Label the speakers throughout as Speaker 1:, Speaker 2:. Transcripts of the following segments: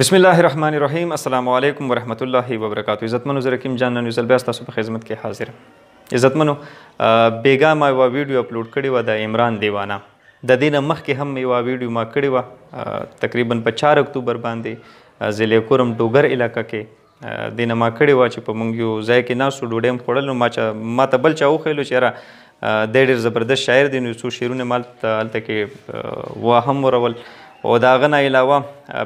Speaker 1: بسم الله الرحمن الرحیم السلام علیکم ورحمت الله وبرکاتو عزتمنو زرکیم جان نن یوزل بیا تاسو په خدمت کې حاضر عزتمنو بیګا ما یو ویډیو اپلوډ کړی و د عمران دیوانه د دینه مخکې هم یو ویډیو ما کړی و تقریبا په 4 اکتوبر باندې ضلع کورم ډوګر علاقہ کې دینه ما کړی و چې په مونږ یو ځای کې ناسو ډوډۍ هم خوړل نو ما چې ما ته بل چا وخیلو چې را د ډېر زبردست شاعر دی نو څو شعرونه مال هلته کې و هم ورول او دا غنه علاوه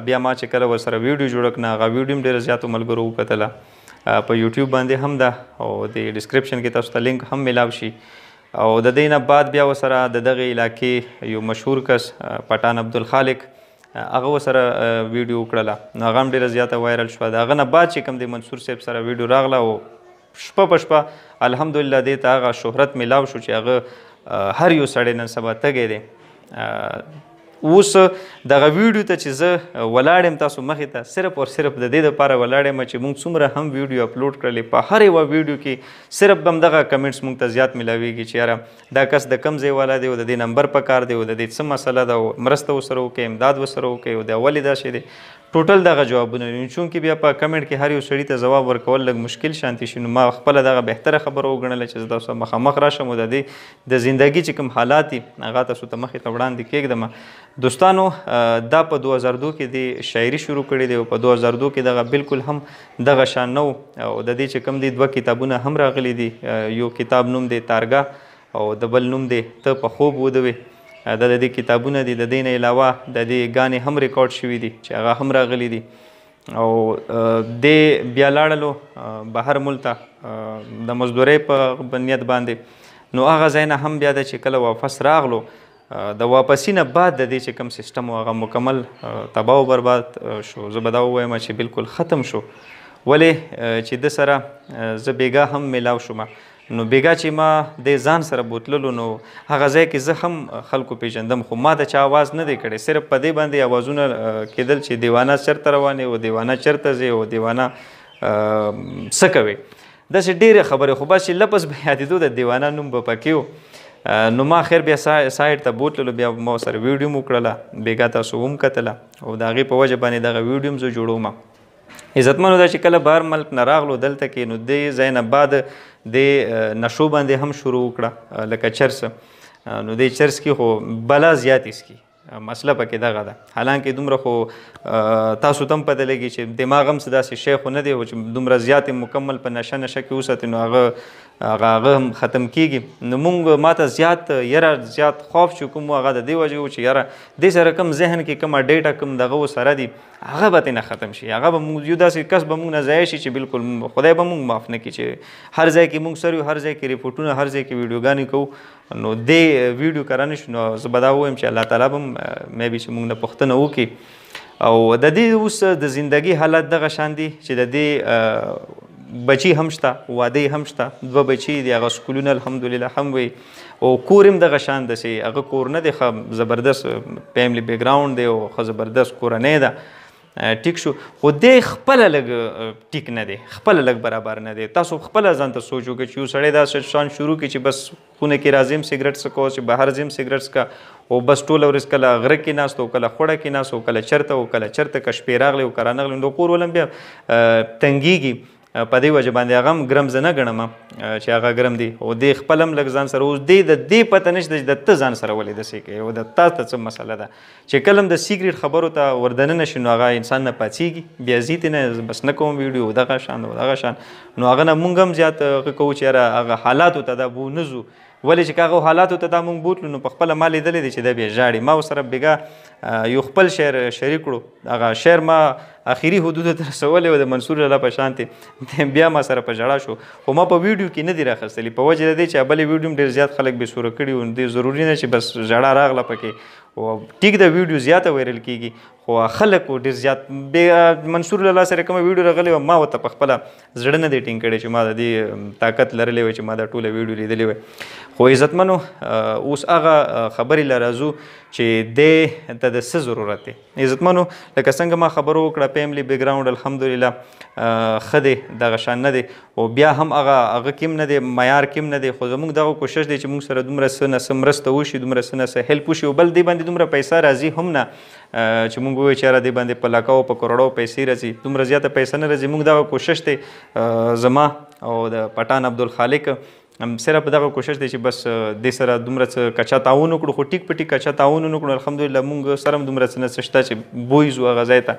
Speaker 1: بیا ما چې کله ورسره ویډیو جوړ کنا غا ویډیو ډیر زیاتو ملګرو وکتله په یوټیوب باندې هم دا او د ډسکرپشن کې تاسو ته لینک هم ملاو شي او د دینه بعد بیا وسره د دغه علاقې یو مشهور کس پټان عبدالخالق هغه وسره ویډیو کړله نو هغه هم ډیره زیاته وایرل شوه د هغه نه بعد چې کوم د منصور صاحب سره ویډیو راغله او شپه په شپه الحمدلله دې ته هغه شهرت میلاو شو چې هغه هر یو سړی نن سبا تږی دی اوس دغه ویډیو ته چې زه ولاړم تاسو مخې ته صرف او صرف د دې لپاره ولاړم چې موږ څومره هم ویډیو اپلوډ کړلې په هر یو ویډیو کې صرف بم دغه کمنټس موږ ته زیات ملاويږي چې یاره دا کس د کم ځای والا دی او د دې نمبر په کار دی او د دې څه مسله ده مرسته وسره وکړي امداد وسره وکړي او د اولې دا شی دی ټوټل دغه جوابونه نیو چون کې بیا په کمنټ کې هر یو سړی ته جواب ورکول لږ مشکل شانتي شنو ما خپل دغه بهتره خبره وګڼله چې تاسو مخامخ راشم د دې د زندگی چې کوم حالات هغه تاسو ته مخې ته وړاندې کېږدم دوستانو دا په 2002 کې د شاعري شروع کړې دی او په 2002 کې دغه بالکل هم دغه شان نو او د دې چې کوم دي دوه کتابونه هم راغلي دي یو کتاب نوم دی تارګه او د بل نوم دی ته په خوب ودوي دا د دې کتابونه دي د دې نه علاوه د دې غانې هم ریکارډ شوي دي چې هغه هم راغلي دي او د بیا لاړلو بهر ملته د مزدورۍ په بنیت باندې نو هغه ځای نه هم بیا د چې کله واپس راغلو د واپسی نه بعد د دې چې کم سیستم هغه مکمل تباہ او برباد شو زه به دا ووایم چې بالکل ختم شو ولې چې د سره زه بیګا هم میلاو شوم نو بیګا چې ما د ځان سره بوتللو نو هغه ځای کې زه هم خلکو پیژندم خو ما ته چا आवाज نه دی کړی صرف په دې باندې आवाजونه کېدل چې دیوانه چرته روانه او دیوانه چرته زی او دیوانه څه کوي داسې ډېرې خبرې خو بس چې لپس به یادېدو د دیوانه نوم به پکې نو ما خیر بیا سایډ ته بوتللو بیا ما سره ویډیو مو کړله بیګا تاسو هم کتله او د هغې په وجه باندې دغه ویډیو هم زه جوړوم عزتمنو دا چې کله بهر ملک نه راغلو دلته کې نو دې ځای نه بعد د نشو باندې هم شروع وکړه لکه چرس نو دې چرس کې خو بلا زیات اسکی مسله پکې دغه ده حالانکه دومره خو تاسو تم پته لګي چې دماغ هم صدا سي شیخ نه دی او چې دومره زیات مکمل په نشه نشه کې اوسه نو هغه هغه هم ختم کیږي نو مونږ ماته زیات یره زیات خوف چې کوم هغه د دی وجه و چې یاره دې سره کوم ذهن کې کومه ډیټا کوم دغه سره دی هغه به نه ختم شي هغه به موږ یو داسې کس به موږ نه ځای شي چې بالکل خدای به موږ معاف نه کړي چې هر ځای کې موږ سره هر ځای کې ریپورټونه هر ځای کې ویډیوګانې کوو نو دې ویډیو کرانه شنو زه به دا وایم چې الله تعالی به مې به چې موږ نه پښتنه وکړي او د دې اوس د زندگی حالت دغه شان دي چې د دې بچی هم شته واده هم شته دوه بچی دي هغه سکولونه الحمدلله هم وي او کور هم دغه شان دسې هغه کور نه دی ښه زبردست فیملی بیک ګراوند دی او ښه زبردست کورنۍ ده ټیک شو خو دې خپل لګ ټیک نه دی خپل لګ برابر نه دی تاسو خپل ځان ته سوچو کې چې یو سړی دا شان شروع کې چې بس خونه کې راځم سیګریټ سکو چې بهر ځم سیګریټ سکا او بس ټول ورځ کله غره کې ناست او کله خوړه کې ناست او کله چرته او کله چرته کشپې راغلی او کرانغلی نو کور ولم بیا تنګیږي په دې وجه باندې هغه هم ګرم زه نه ګڼم چې هغه ګرم دی او دې خپل هم لږ ځان سره اوس دی د دې پته نشته چې د ته ځان سره ولې داسې کوي او د تا ته څه مسله ده چې کله هم د سیګریټ خبرو ته وردننه شي نو هغه انسان نه پاڅېږي بیا ځي ته نه بس نه کوم ویډیو دغه شان دغه شان نو هغه نه موږ هم زیات هغه کوو چې یاره هغه حالاتو ته دا بو نه ځو ولې چې هغه حالاتو ته دا مونږ بوتلو نو په خپله ما لیدلی دی چې دا بیا ژاړي ما ورسره بېګا یو خپل شعر شریک کړو هغه شعر ما اخیری حدود تر سوال و د منصور الله په شان ته بیا ما سره په جړه شو خو ما په ویډیو کې نه دی راخستلی په وجه دی چې بلې ویډیو ډیر زیات خلک به سور کړي و دې ضروری نه چې بس جړه راغله پکې او ټیک د ویډیو زیاته وایرل کیږي خو خلک ډیر زیات به منصور الله سره کوم ویډیو راغلی ما وته په خپل زړه نه دی ټینګ کړي چې ما د دې طاقت لرلې و چې ما دا ټوله ویډیو لیدلې و خو عزتمنو اوس هغه خبرې لرزو چې د ته د څه ضرورت دی عزتمنو لکه څنګه ما خبرو وکړه فیملی بیک ګراوند الحمدلله خدي دغه شان نه دي او بیا هم هغه هغه کیم نه دي معیار کیم نه دي خو زموږ دغه کوشش دی چې موږ سره دومره سنه سمرسته وشي دومره سنه سه هیلپ وشي بل دی باندې دومره پیسې راځي هم نه چې موږ وایو چې را دی باندې په لکاو په کروڑو پیسې راځي دومره زیاته پیسې نه راځي موږ دغه کوشش دی زما او د پټان عبدالخالق صرف دغه کوشش دی چې بس د سره دومره څه کچا تعاون وکړو خو ټیک په ټیک کچا تعاون وکړو الحمدلله مونږ سره دومره څه نه شته چې بویز او غزای ته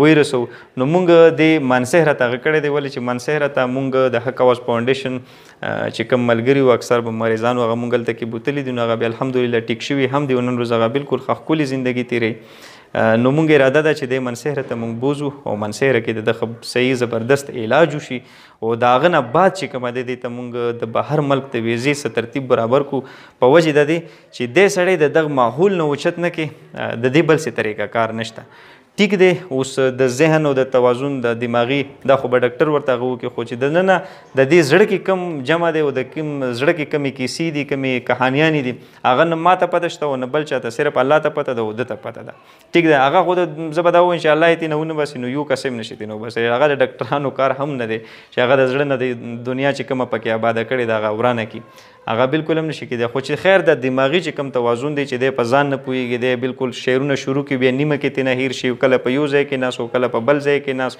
Speaker 1: ویرسو نو مونږ د منسهره ته غکړې دی ولې چې منسهره ته مونږ د حق اواز فاونډیشن چې کوم ملګری و اکثر به مریضان وغه مونږ تل کې بوتلې دی نو غو الحمدلله ټیک شوی هم دی نن روزه غو بالکل خخولي ژوندۍ تیری نو مونږ اراده ده چې د منسهره ته مونږ بوزو او منسهره کې د خب صحیح زبردست علاج وشي او دا غنه بعد چې کومه د دې ته مونږ د بهر ملک ته ویزې ست ترتیب برابر کو په وجه د دې چې د سړی د دغ ماحول نه وچت نه کې د دې بل څه طریقه کار نشته ټیک دی اوس د ذهن او د توازن د دماغي دا خو به ډاکټر ورته غو کې خو چې د نن د دې زړه کې کم جمع دی او د کم زړه کې کمی کیسې دي کمی کہانیان دي هغه نه ماته پته شته او نه بل چاته صرف الله ته پته ده او د ته پته ده ټیک دی هغه خو زبر دا و ان شاء الله ته نه ونه بس نو یو قسم نشي ته نو بس هغه د ډاکټرانو کار هم نه دی چې هغه د زړه نه د دنیا چې کومه پکې آباد کړي دا غورانه کی هغه بالکل هم نشي کېدای خو چې خیر د دماغي چې کم توازن دی چې دی په ځان نه پوهیږي دی بالکل شعرونه شروع کې بیا نیمه کې تنه هیر شي کله په یو ځای کې ناس او کله په بل ځای کې ناس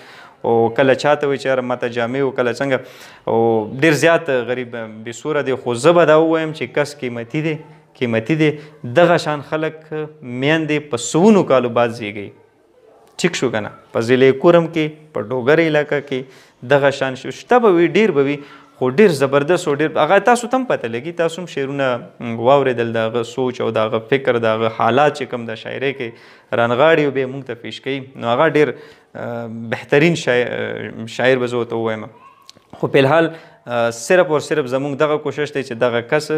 Speaker 1: او کله چاته وي چې ماته جامې او کله څنګه او ډیر زیات غریب بې سوره دی خو زه به دا ووایم چې کس قیمتي دی قیمتي دی دغه شان خلک میندې په سونو کالو باد زیږي ټیک شو که نه په ضلع کورم کې په ډوګر علاقه کې دغه شان شو شته به وي ډیر به وي خو ډیر زبردست او ډیر هغه تاسو تم پته لګي تاسو هم شعرونه واوریدل د سوچ او د فکر د حالات چې کوم د شاعري کې رانغاړي او به موږ ته پیش کړي نو هغه ډیر بهترین شاعر به زه ورته ووایم خو په الحال صرف او صرف زموږ دغه کوشش دی چې دغه کس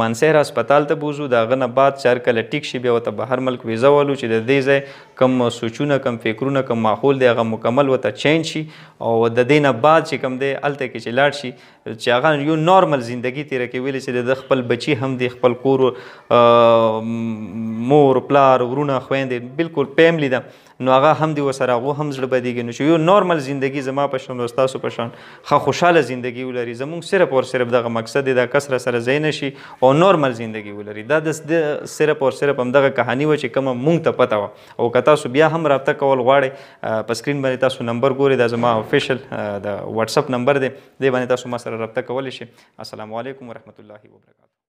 Speaker 1: مانسهر هسپتال ته بوزو د هغه نه بعد چې هر کله ټیک شي بیا ورته بهر ملک ویزه والو چې د دې ځای کم سوچونه کم فکرونه کم ماحول دی هغه مکمل ورته چینج شي او د دې نه بعد چې کم دی هلته کې چې لاړ شي چې هغه یو نارمل زندگی تیره کوي ویلې چې د خپل بچي هم دی خپل کور مور پلار ورونه خویندې بالکل فیملی ده نو هغه هم دی وسره غو هم زړه بدیږي نو چې یو نورمال زندگی زما په شان واستاسو په شان خو خوشاله زندگی ولري زموږ صرف او صرف دغه مقصد د کسر سره زین شي او نورمال زندگی ولري دا د صرف او صرف هم دغه کہانی و چې کوم مونږ ته پته و او کتا سو بیا هم رابطه کول غواړي په سکرین باندې تاسو نمبر ګوري دا زما افیشل د واتس اپ نمبر دی دی باندې تاسو ما سره رابطه کولی شئ السلام علیکم ورحمت الله وبرکاتہ